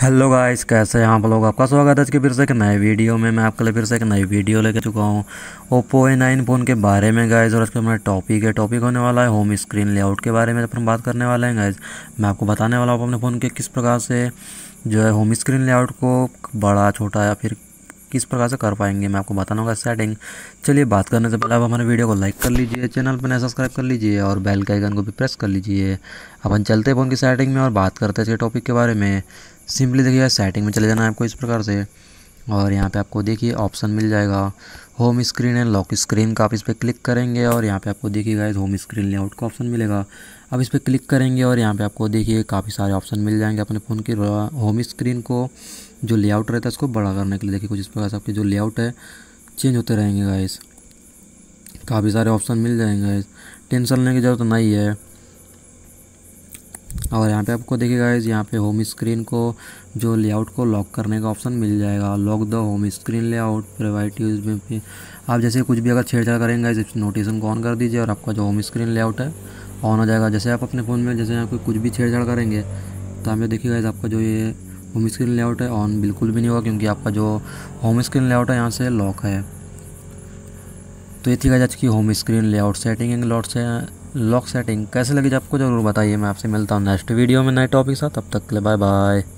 hello guys कैसे हैं आप लोग आपका स्वागत है आज के फिर से एक नए वीडियो में मैं आपके लिए फिर से एक नई वीडियो लेके चुका हूँ ओप्पो ए नाइन फ़ोन के बारे में गाइस और इसका हमारा टॉपिक है टॉपिक होने वाला है होम स्क्रीन लेआउट के बारे में जब हम बात करने वाले हैं गाइस मैं आपको बताने वाला हूँ अपने फ़ोन के किस प्रकार से जो है होम स्क्रीन लेआउट को बड़ा छोटा या फिर किस प्रकार से कर पाएंगे मैं आपको बताना होगा सेटिंग चलिए बात करने से पहले आप हमारे वीडियो को लाइक कर लीजिए चैनल पर नए सब्सक्राइब कर लीजिए और बेल के आइकन को भी प्रेस कर लीजिए अपन चलते हैं फ़ोन की सेटिंग में और बात करते हैं इसके टॉपिक के बारे में सिंपली देखिएगा सेटिंग में चले जाना है आपको इस प्रकार से और यहाँ पे आपको देखिए ऑप्शन मिल जाएगा home screen and lock screen का आप इस पर क्लिक करेंगे और यहाँ पे आपको देखिएगा इस होम स्क्रीन लेआउट का ऑप्शन मिलेगा अब इस पर क्लिक करेंगे और यहाँ पे आपको देखिए काफ़ी सारे ऑप्शन मिल जाएंगे अपने फ़ोन की होम स्क्रीन को जो लेआउट रहता है उसको बड़ा करने के लिए देखिए कुछ इस प्रकार से आपके जो लेआउट है चेंज होते रहेंगे गाइस काफ़ी सारे ऑप्शन मिल जाएंगे गाइस टेंशन लेने की ज़रूरत नहीं है और यहाँ पे आपको देखिएगा इस यहाँ पे होम स्क्रीन को जो लेआउट को लॉक करने का ऑप्शन मिल जाएगा lock the home screen layout provide use में भी आप जैसे कुछ भी अगर छेड़छाड़ करेंगे इस नोटिसन को ऑन कर दीजिए और आपका जो होम स्क्रीन लेआउट है ऑन हो जाएगा जैसे आप अपने फ़ोन में जैसे यहाँ कुछ भी छेड़छाड़ करेंगे तो हमें देखिएगा इस आपका जो ये होम स्क्रीन लेआउट है ऑन बिल्कुल भी नहीं होगा क्योंकि आपका जो होम स्क्रीन लेआउट है यहाँ से लॉक है तो ये थी आज की home screen layout setting and लॉट से लॉक सेटिंग कैसे लगी आपको ज़रूर बताइए मैं आपसे मिलता हूँ नेक्स्ट वीडियो में नए टॉपिक के साथ तब तक के लिए बाय बाय